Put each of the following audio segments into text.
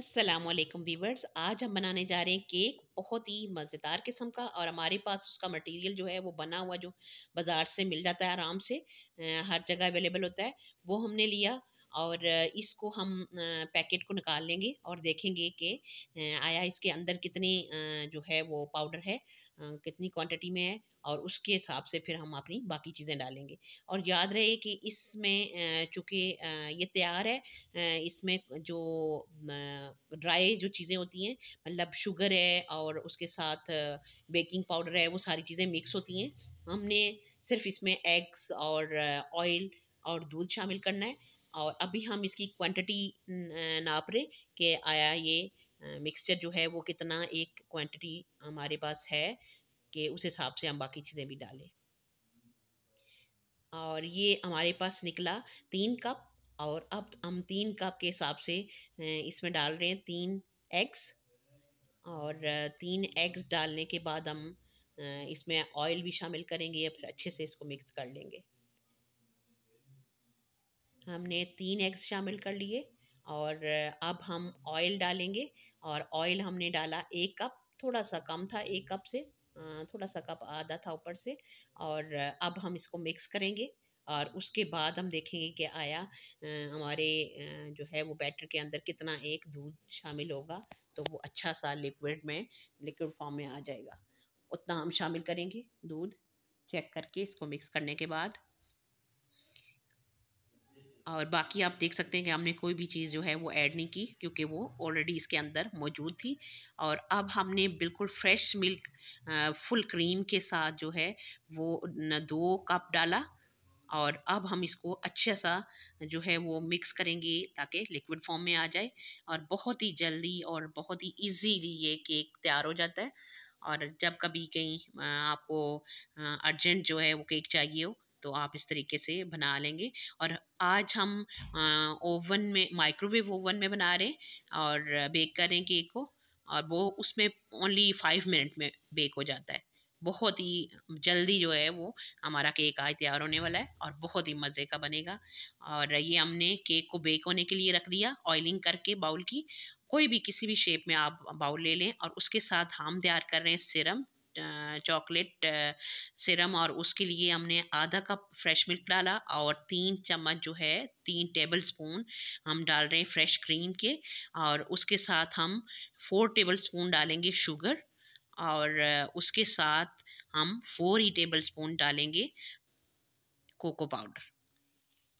अस्सलाम वालेकुम वीवर्स आज हम बनाने जा रहे हैं केक बहुत ही मज़ेदार किस्म का और हमारे पास उसका मटेरियल जो है वो बना हुआ जो बाज़ार से मिल जाता है आराम से हर जगह अवेलेबल होता है वो हमने लिया और इसको हम पैकेट को निकाल लेंगे और देखेंगे कि आया इसके अंदर कितनी जो है वो पाउडर है कितनी क्वांटिटी में है और उसके हिसाब से फिर हम अपनी बाकी चीज़ें डालेंगे और याद रहे कि इसमें चूँकि ये तैयार है इसमें जो ड्राई जो चीज़ें होती हैं मतलब शुगर है और उसके साथ बेकिंग पाउडर है वो सारी चीज़ें मिक्स होती हैं हमने सिर्फ इसमें एग्स और ऑयल और दूध शामिल करना है और अभी हम इसकी क्वांटिटी नाप रहे कि आया ये मिक्सचर जो है वो कितना एक क्वांटिटी हमारे पास है कि उस हिसाब से हम बाकी चीज़ें भी डालें और ये हमारे पास निकला तीन कप और अब हम तीन कप के हिसाब से इसमें डाल रहे हैं तीन एग्स और तीन एग्स डालने के बाद हम इसमें ऑयल भी शामिल करेंगे या फिर अच्छे से इसको मिक्स कर लेंगे हमने तीन एग्स शामिल कर लिए और अब हम ऑयल डालेंगे और ऑयल हमने डाला एक कप थोड़ा सा कम था एक कप से थोड़ा सा कप आधा था ऊपर से और अब हम इसको मिक्स करेंगे और उसके बाद हम देखेंगे कि आया हमारे जो है वो बैटर के अंदर कितना एक दूध शामिल होगा तो वो अच्छा सा लिक्विड में लिक्विड फॉर्म में आ जाएगा उतना हम शामिल करेंगे दूध चेक करके इसको मिक्स करने के बाद और बाकी आप देख सकते हैं कि हमने कोई भी चीज़ जो है वो ऐड नहीं की क्योंकि वो ऑलरेडी इसके अंदर मौजूद थी और अब हमने बिल्कुल फ्रेश मिल्क फुल क्रीम के साथ जो है वो दो कप डाला और अब हम इसको अच्छा सा जो है वो मिक्स करेंगे ताकि लिक्विड फॉर्म में आ जाए और बहुत ही जल्दी और बहुत ही इजीली ये केक तैयार हो जाता है और जब कभी कहीं आपको अर्जेंट जो है वो केक चाहिए हो तो आप इस तरीके से बना लेंगे और आज हम ओवन में माइक्रोवेव ओवन में बना रहे हैं और बेक कर रहे हैं केक को और वो उसमें ओनली फाइव मिनट में बेक हो जाता है बहुत ही जल्दी जो है वो हमारा केक आज तैयार होने वाला है और बहुत ही मज़े का बनेगा और ये हमने केक को बेक होने के लिए रख दिया ऑयलिंग करके बाउल की कोई भी किसी भी शेप में आप बाउल ले लें और उसके साथ हम तैयार कर रहे हैं सिरम चॉकलेट सिरम और उसके लिए हमने आधा कप फ्रेश मिल्क डाला और तीन चम्मच जो है तीन टेबल स्पून हम डाल रहे हैं फ्रेश क्रीम के और उसके साथ हम फोर टेबल स्पून डालेंगे शुगर और उसके साथ हम फोर ही टेबल स्पून डालेंगे कोको पाउडर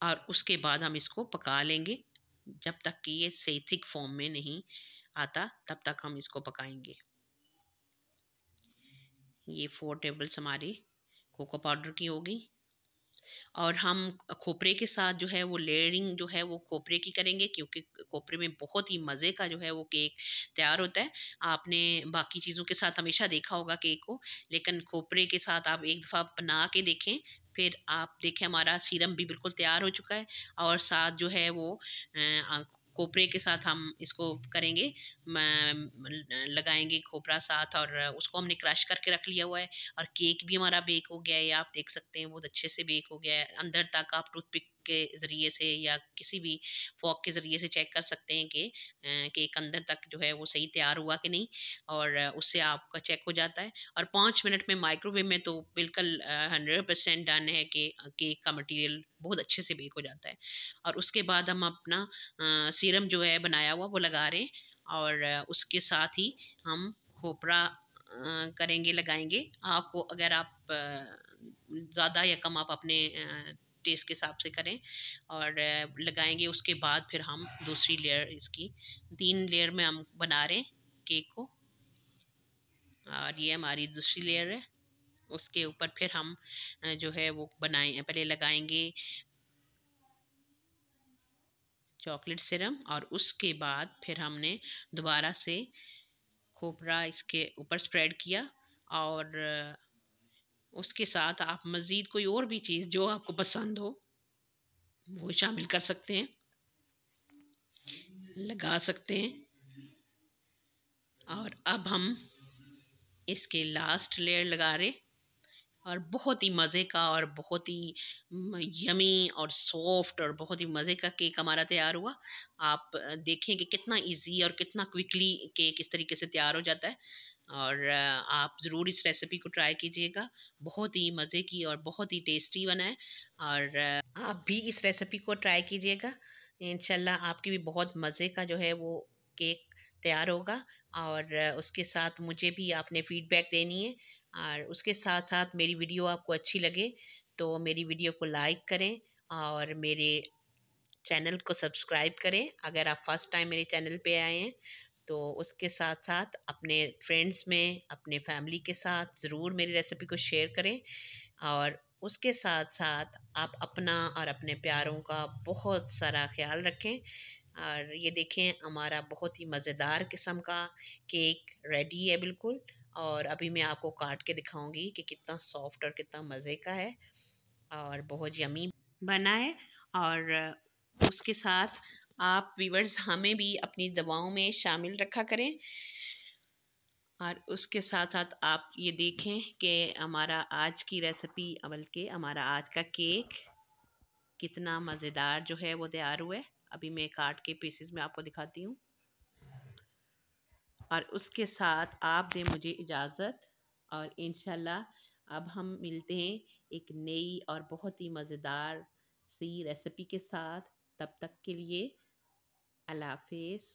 और उसके बाद हम इसको पका लेंगे जब तक कि ये सही थिक फॉर्म में नहीं आता तब तक हम इसको पकाएंगे ये फोर टेबल्स हमारी कोको पाउडर की होगी और हम खोपरे के साथ जो है वो लेयरिंग जो है वो खोपरे की करेंगे क्योंकि खोपरे में बहुत ही मज़े का जो है वो केक तैयार होता है आपने बाकी चीज़ों के साथ हमेशा देखा होगा केक को लेकिन खोपरे के साथ आप एक दफ़ा बना के देखें फिर आप देखें हमारा सीरम भी बिल्कुल तैयार हो चुका है और साथ जो है वो कोपरे के साथ हम इसको करेंगे लगाएंगे खोपरा साथ और उसको हमने क्रश करके रख लिया हुआ है और केक भी हमारा बेक हो गया है आप देख सकते हैं बहुत अच्छे से बेक हो गया है अंदर तक आप टूथपिक के ज़रिए से या किसी भी फॉक के ज़रिए से चेक कर सकते हैं कि केक अंदर तक जो है वो सही तैयार हुआ कि नहीं और उससे आपका चेक हो जाता है और पाँच मिनट में माइक्रोवेव में तो बिल्कुल हंड्रेड परसेंट डन है कि केक का मटेरियल बहुत अच्छे से बेक हो जाता है और उसके बाद हम अपना सीरम जो है बनाया हुआ वो लगा रहे हैं और उसके साथ ही हम खोपरा करेंगे लगाएंगे आपको अगर आप ज़्यादा या कम आप अपने टेस्ट के हिसाब से करें और लगाएंगे उसके बाद फिर हम दूसरी लेयर इसकी तीन लेयर में हम बना रहे हैं केक को और ये हमारी दूसरी लेयर है उसके ऊपर फिर हम जो है वो बनाए पहले लगाएंगे चॉकलेट सिरम और उसके बाद फिर हमने दोबारा से खोपरा इसके ऊपर स्प्रेड किया और उसके साथ आप मज़ीद कोई और भी चीज़ जो आपको पसंद हो वो शामिल कर सकते हैं लगा सकते हैं और अब हम इसके लास्ट लेयर लगा रहे और बहुत ही मज़े का और बहुत ही यमी और सॉफ्ट और बहुत ही मज़े का केक हमारा तैयार हुआ आप देखें कि कितना इजी और कितना क्विकली केक इस तरीके से तैयार हो जाता है और आप ज़रूर इस रेसिपी को ट्राई कीजिएगा बहुत ही मज़े की और बहुत ही टेस्टी बना है और आप भी इस रेसिपी को ट्राई कीजिएगा इन आपकी भी बहुत मज़े का जो है वो केक तैयार होगा और उसके साथ मुझे भी आपने फ़ीडबैक देनी है और उसके साथ साथ मेरी वीडियो आपको अच्छी लगे तो मेरी वीडियो को लाइक करें और मेरे चैनल को सब्सक्राइब करें अगर आप फर्स्ट टाइम मेरे चैनल पे आए हैं तो उसके साथ साथ अपने फ्रेंड्स में अपने फैमिली के साथ ज़रूर मेरी रेसिपी को शेयर करें और उसके साथ साथ आप अपना और अपने प्यारों का बहुत सारा ख्याल रखें और ये देखें हमारा बहुत ही मज़ेदार किस्म का केक रेडी है बिल्कुल और अभी मैं आपको काट के दिखाऊंगी कि कितना सॉफ्ट और कितना मज़े का है और बहुत यमी बना है और उसके साथ आप वीवर्स हमें भी अपनी दवाओं में शामिल रखा करें और उसके साथ साथ आप ये देखें कि हमारा आज की रेसिपी के हमारा आज का केक कितना मज़ेदार जो है वो तैयार हुआ है अभी मैं काट के पीसेस में आपको दिखाती हूँ और उसके साथ आप दें मुझे इजाज़त और इन अब हम मिलते हैं एक नई और बहुत ही मज़ेदार सी रेसिपी के साथ तब तक के लिए अल्लाह हाफिज़